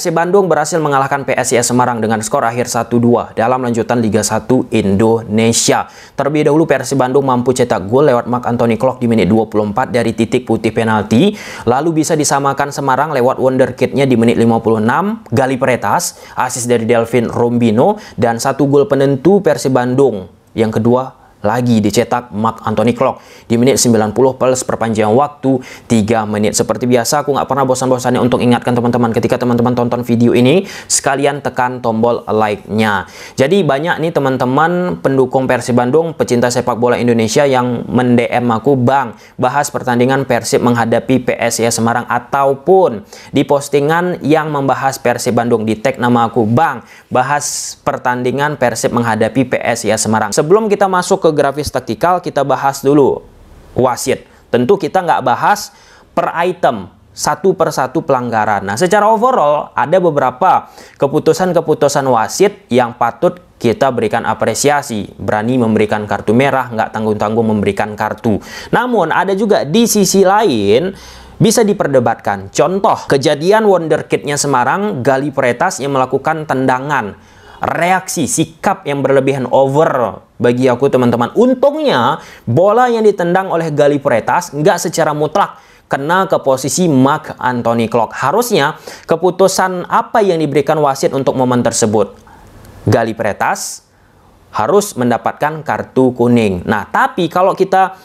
Persib Bandung berhasil mengalahkan PSIS Semarang dengan skor akhir 1-2 dalam lanjutan Liga 1 Indonesia. Terlebih dahulu Persib Bandung mampu cetak gol lewat Mark Anthony Klok di menit 24 dari titik putih penalti, lalu bisa disamakan Semarang lewat wonderkidnya di menit 56 Gali Peretas, asis dari Delvin Rombino dan satu gol penentu Persib Bandung. Yang kedua lagi dicetak Mark Anthony Clock di menit 90 plus perpanjangan waktu 3 menit. Seperti biasa aku nggak pernah bosan-bosannya untuk ingatkan teman-teman ketika teman-teman tonton video ini sekalian tekan tombol like-nya. Jadi banyak nih teman-teman pendukung Persib Bandung, pecinta sepak bola Indonesia yang mendm aku, "Bang, bahas pertandingan Persib menghadapi PSIS Semarang ataupun di postingan yang membahas Persib Bandung di tag nama aku, "Bang, bahas pertandingan Persib menghadapi PSIS Semarang." Sebelum kita masuk ke grafis taktikal kita bahas dulu wasit. Tentu kita nggak bahas per item satu per satu pelanggaran. Nah, secara overall ada beberapa keputusan-keputusan wasit yang patut kita berikan apresiasi, berani memberikan kartu merah, nggak tanggung-tanggung memberikan kartu. Namun ada juga di sisi lain bisa diperdebatkan. Contoh, kejadian wonderkidnya Semarang, Gali Pretas yang melakukan tendangan reaksi, sikap yang berlebihan over bagi aku teman-teman. Untungnya bola yang ditendang oleh Gali Pretas nggak secara mutlak kena ke posisi Mark Anthony Clock. Harusnya keputusan apa yang diberikan wasit untuk momen tersebut? Gali Pretas harus mendapatkan kartu kuning. Nah, tapi kalau kita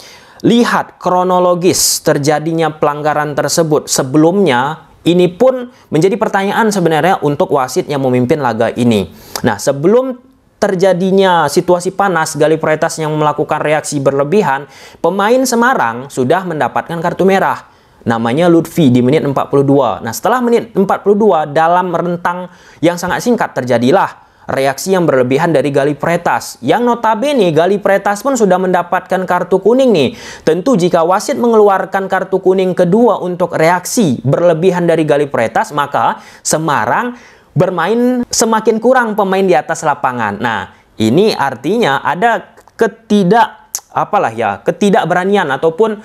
lihat kronologis terjadinya pelanggaran tersebut sebelumnya ini pun menjadi pertanyaan sebenarnya untuk wasit yang memimpin laga ini. Nah, sebelum terjadinya situasi panas Gali Pretas yang melakukan reaksi berlebihan, pemain Semarang sudah mendapatkan kartu merah. Namanya Lutfi di menit 42. Nah, setelah menit 42 dalam rentang yang sangat singkat terjadilah reaksi yang berlebihan dari Gali Pretas. Yang notabene Gali Pretas pun sudah mendapatkan kartu kuning nih. Tentu jika wasit mengeluarkan kartu kuning kedua untuk reaksi berlebihan dari Gali Pretas, maka Semarang bermain semakin kurang pemain di atas lapangan. Nah, ini artinya ada ketidak apalah ya ketidakberanian ataupun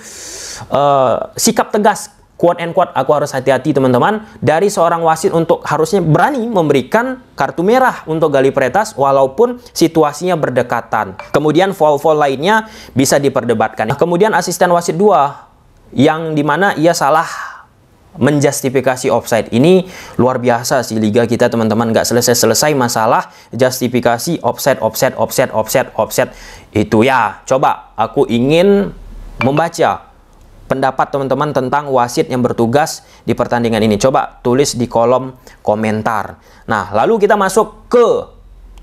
uh, sikap tegas Kuat and quote aku harus hati-hati teman-teman dari seorang wasit untuk harusnya berani memberikan kartu merah untuk Gali Pretas walaupun situasinya berdekatan. Kemudian foul-foul lainnya bisa diperdebatkan. Nah, kemudian asisten wasit 2 yang dimana ia salah menjustifikasi offside. Ini luar biasa sih liga kita teman-teman nggak selesai-selesai masalah justifikasi offside, offside, offside, offside, offside. Itu ya, coba aku ingin membaca pendapat teman-teman tentang wasit yang bertugas di pertandingan ini. Coba tulis di kolom komentar. Nah, lalu kita masuk ke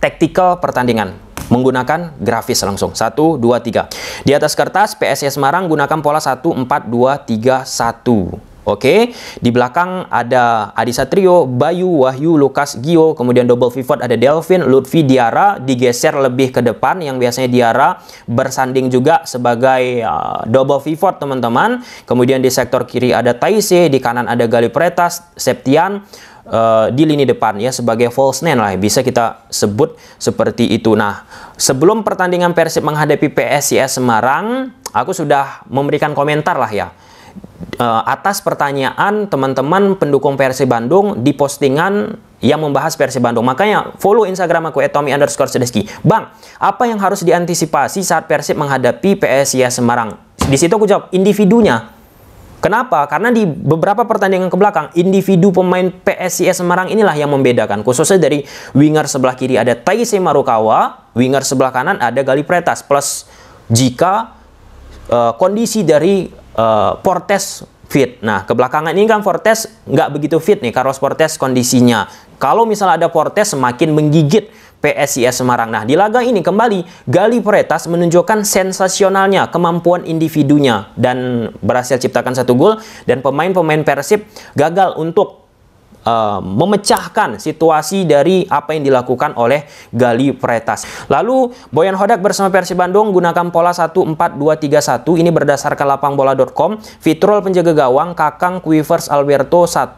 taktikal pertandingan menggunakan grafis langsung. 1, 2, 3. Di atas kertas, PSS Semarang gunakan pola 1, 4, 2, 3, 1. Oke, di belakang ada Adi Satrio, Bayu, Wahyu, Lukas, Gio, kemudian double pivot ada Delvin, Lutfi, Diara, digeser lebih ke depan yang biasanya Diara bersanding juga sebagai uh, double pivot teman-teman. Kemudian di sektor kiri ada Taise, di kanan ada Gali Pretas, Septian, uh, di lini depan ya sebagai false nine lah bisa kita sebut seperti itu. Nah, sebelum pertandingan Persib menghadapi PSIS Semarang, aku sudah memberikan komentar lah ya Eh, atas pertanyaan teman-teman pendukung Persi Bandung di postingan yang membahas Persi Bandung. Makanya follow Instagram aku etomi underscore sedeski. Bang, apa yang harus diantisipasi saat Persib menghadapi PSIS Semarang? Di situ aku jawab, individunya. Kenapa? Karena di beberapa pertandingan ke belakang, individu pemain PSIS Semarang inilah yang membedakan. Khususnya dari winger sebelah kiri ada Taisei Marukawa, winger sebelah kanan ada Gali Pretas. Plus jika uh, kondisi dari Portes eh, fit. Nah, kebelakangan ini kan Fortes nggak begitu fit nih, Carlos Fortes kondisinya. Kalau misalnya ada Portes semakin menggigit PSIS Semarang. Nah, di laga ini kembali Gali Pretas menunjukkan sensasionalnya kemampuan individunya dan berhasil ciptakan satu gol dan pemain-pemain Persib gagal untuk uh, memecahkan situasi dari apa yang dilakukan oleh Gali Pretas. Lalu Boyan Hodak bersama Persib Bandung gunakan pola 14231 ini berdasarkan lapangbola.com Fitrol penjaga gawang Kakang Quivers Alberto 1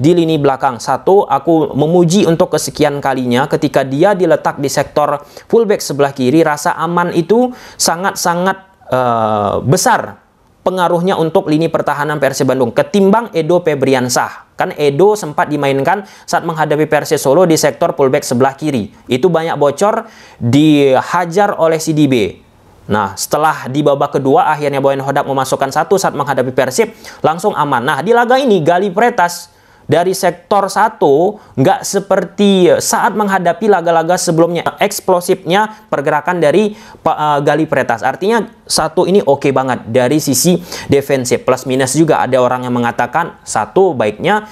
di lini belakang 1 aku memuji untuk kesekian kalinya ketika dia diletak di sektor fullback sebelah kiri rasa aman itu sangat-sangat uh, besar pengaruhnya untuk lini pertahanan Persib Bandung ketimbang Edo Febriansah Kan Edo sempat dimainkan saat menghadapi Persis Solo di sektor pullback sebelah kiri. Itu banyak bocor dihajar oleh CDB. Nah, setelah di babak kedua akhirnya Boyan Hodak memasukkan satu saat menghadapi Persib, langsung aman. Nah, di laga ini Gali Pretas dari sektor satu nggak seperti eh, saat menghadapi laga-laga sebelumnya eksplosifnya pergerakan dari uh, Gali Pretas artinya satu ini oke okay banget dari sisi defensif plus minus juga ada orang yang mengatakan satu baiknya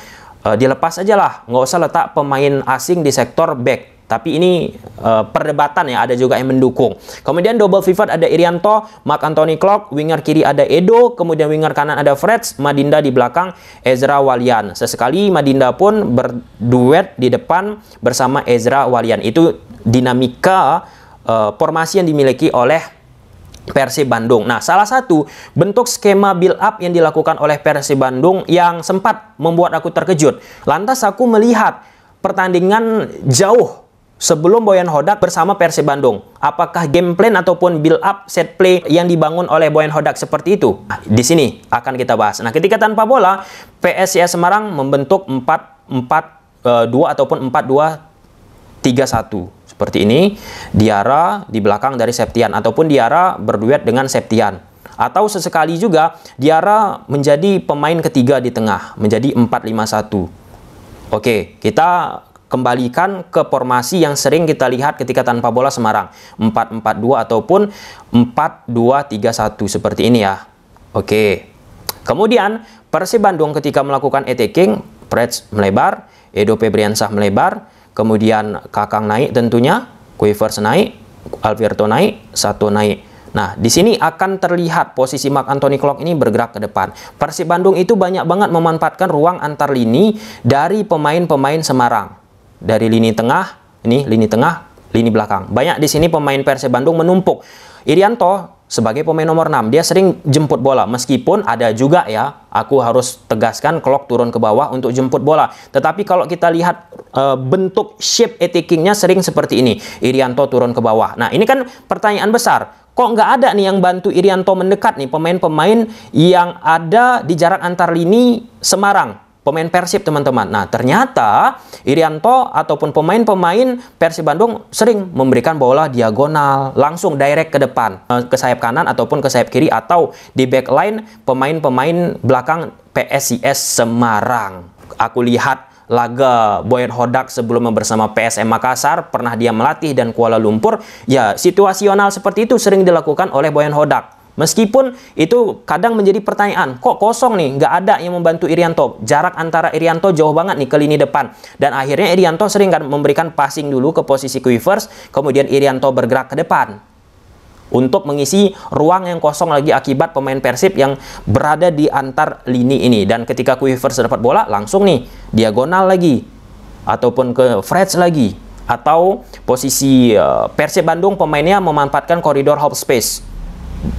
uh, dilepas aja lah nggak usah letak pemain asing di sektor back tapi ini uh, perdebatan ya, ada juga yang mendukung. Kemudian double pivot ada Irianto, Mark Anthony Clock, winger kiri ada Edo, kemudian winger kanan ada Freds, Madinda di belakang Ezra Walian. Sesekali Madinda pun berduet di depan bersama Ezra Walian. Itu dinamika uh, formasi yang dimiliki oleh Persib Bandung. Nah, salah satu bentuk skema build up yang dilakukan oleh Persib Bandung yang sempat membuat aku terkejut. Lantas aku melihat pertandingan jauh sebelum Boyan Hodak bersama Persib Bandung? Apakah game plan ataupun build up set play yang dibangun oleh Boyan Hodak seperti itu? Nah, di sini akan kita bahas. Nah, ketika tanpa bola, PSIS Semarang membentuk 4 4 2 ataupun 4 2 3 1 seperti ini. Diara di belakang dari Septian ataupun Diara berduet dengan Septian atau sesekali juga Diara menjadi pemain ketiga di tengah, menjadi 4-5-1. Oke, kita kembalikan ke formasi yang sering kita lihat ketika tanpa bola Semarang 4-4-2 ataupun 4-2-3-1 seperti ini ya oke kemudian Persib Bandung ketika melakukan attacking Preds melebar Edo Febriansah melebar kemudian Kakang naik tentunya Quivers naik Alberto naik satu naik Nah, di sini akan terlihat posisi Mark Anthony Clock ini bergerak ke depan. Persib Bandung itu banyak banget memanfaatkan ruang antar lini dari pemain-pemain Semarang dari lini tengah, ini lini tengah, lini belakang. Banyak di sini pemain Persib Bandung menumpuk. Irianto sebagai pemain nomor 6, dia sering jemput bola. Meskipun ada juga ya, aku harus tegaskan Klok turun ke bawah untuk jemput bola. Tetapi kalau kita lihat e, bentuk shape attacking sering seperti ini. Irianto turun ke bawah. Nah, ini kan pertanyaan besar. Kok nggak ada nih yang bantu Irianto mendekat nih pemain-pemain yang ada di jarak antar lini Semarang? pemain Persib teman-teman. Nah ternyata Irianto ataupun pemain-pemain Persib Bandung sering memberikan bola diagonal langsung direct ke depan eh, ke sayap kanan ataupun ke sayap kiri atau di backline pemain-pemain belakang PSIS Semarang. Aku lihat laga Boyan Hodak sebelum bersama PSM Makassar, pernah dia melatih dan Kuala Lumpur, ya situasional seperti itu sering dilakukan oleh Boyan Hodak. Meskipun itu kadang menjadi pertanyaan, kok kosong nih, nggak ada yang membantu Irianto. Jarak antara Irianto jauh banget nih ke lini depan. Dan akhirnya Irianto sering kan memberikan passing dulu ke posisi Quivers, kemudian Irianto bergerak ke depan. Untuk mengisi ruang yang kosong lagi akibat pemain Persib yang berada di antar lini ini. Dan ketika Quivers dapat bola, langsung nih, diagonal lagi. Ataupun ke Freds lagi. Atau posisi eh, Persib Bandung pemainnya memanfaatkan koridor half space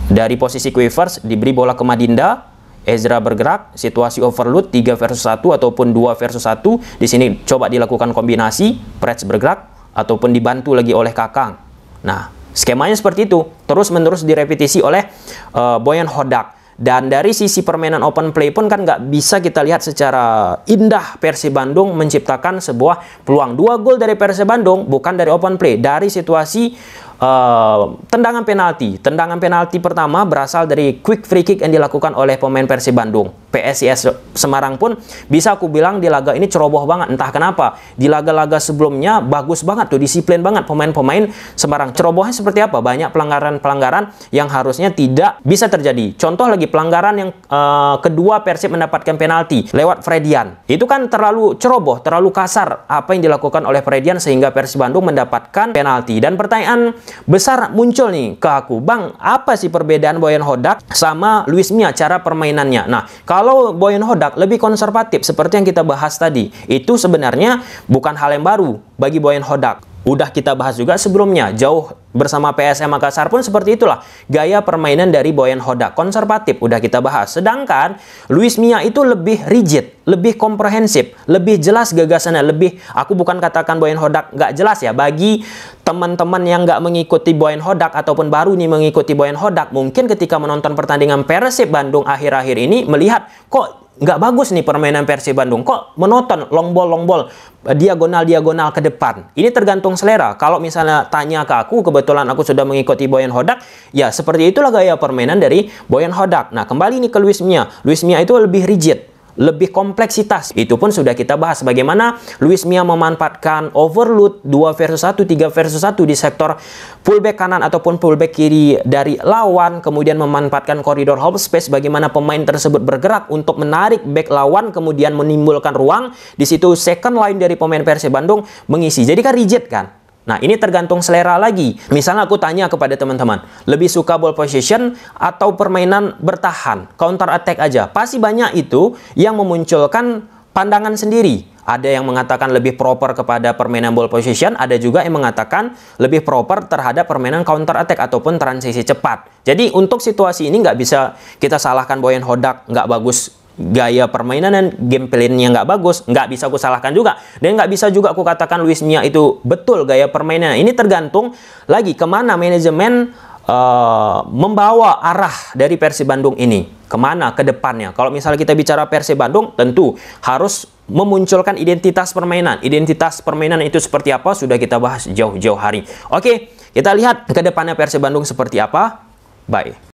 dari posisi Quivers diberi bola ke Madinda, Ezra bergerak, situasi overload 3 versus 1 ataupun 2 versus 1. Di sini coba dilakukan kombinasi, Preds bergerak ataupun dibantu lagi oleh Kakang. Nah, skemanya seperti itu, terus-menerus direpetisi oleh uh, Boyan Hodak. Dan dari sisi permainan open play pun kan nggak bisa kita lihat secara indah Persib Bandung menciptakan sebuah peluang. Dua gol dari Persib Bandung bukan dari open play, dari situasi Uh, tendangan penalti. Tendangan penalti pertama berasal dari quick free kick yang dilakukan oleh pemain Persib Bandung. PSIS Semarang pun bisa aku bilang di laga ini ceroboh banget entah kenapa di laga-laga sebelumnya bagus banget tuh disiplin banget pemain-pemain Semarang cerobohnya seperti apa banyak pelanggaran-pelanggaran yang harusnya tidak bisa terjadi contoh lagi pelanggaran yang uh, kedua Persib mendapatkan penalti lewat Fredian itu kan terlalu ceroboh terlalu kasar apa yang dilakukan oleh Fredian sehingga Persib Bandung mendapatkan penalti dan pertanyaan besar muncul nih ke aku Bang apa sih perbedaan Boyan Hodak sama Luis Mia cara permainannya nah kalau kalau Boyan Hodak lebih konservatif seperti yang kita bahas tadi, itu sebenarnya bukan hal yang baru bagi Boyan Hodak udah kita bahas juga sebelumnya jauh bersama PSM Makassar pun seperti itulah gaya permainan dari Boyan Hodak konservatif udah kita bahas sedangkan Luis Mia itu lebih rigid lebih komprehensif lebih jelas gagasannya lebih aku bukan katakan Boyan Hodak nggak jelas ya bagi teman-teman yang nggak mengikuti Boyan Hodak ataupun baru nih mengikuti Boyan Hodak mungkin ketika menonton pertandingan Persib Bandung akhir-akhir ini melihat kok nggak bagus nih permainan Persib Bandung. Kok menonton long ball, long ball, eh, diagonal-diagonal ke depan. Ini tergantung selera. Kalau misalnya tanya ke aku, kebetulan aku sudah mengikuti Boyan Hodak, ya seperti itulah gaya permainan dari Boyan Hodak. Nah, kembali nih ke Luis Mia. Luis Mia itu lebih rigid lebih kompleksitas. Itu pun sudah kita bahas bagaimana Luis Mia memanfaatkan overload 2 versus 1, 3 versus 1 di sektor fullback kanan ataupun fullback kiri dari lawan, kemudian memanfaatkan koridor home space bagaimana pemain tersebut bergerak untuk menarik back lawan kemudian menimbulkan ruang. Di situ second line dari pemain Persib Bandung mengisi. Jadi kan rigid kan? Nah, ini tergantung selera lagi. Misalnya aku tanya kepada teman-teman, lebih suka ball position atau permainan bertahan, counter attack aja. Pasti banyak itu yang memunculkan pandangan sendiri. Ada yang mengatakan lebih proper kepada permainan ball position, ada juga yang mengatakan lebih proper terhadap permainan counter attack ataupun transisi cepat. Jadi untuk situasi ini nggak bisa kita salahkan Boyan Hodak nggak bagus gaya permainan dan game plan nggak bagus, nggak bisa aku salahkan juga. Dan nggak bisa juga aku katakan Luis Mia itu betul gaya permainan. Ini tergantung lagi kemana manajemen uh, membawa arah dari Persib Bandung ini. Kemana ke depannya. Kalau misalnya kita bicara Persib Bandung, tentu harus memunculkan identitas permainan. Identitas permainan itu seperti apa sudah kita bahas jauh-jauh hari. Oke, kita lihat ke depannya Persib Bandung seperti apa. Bye.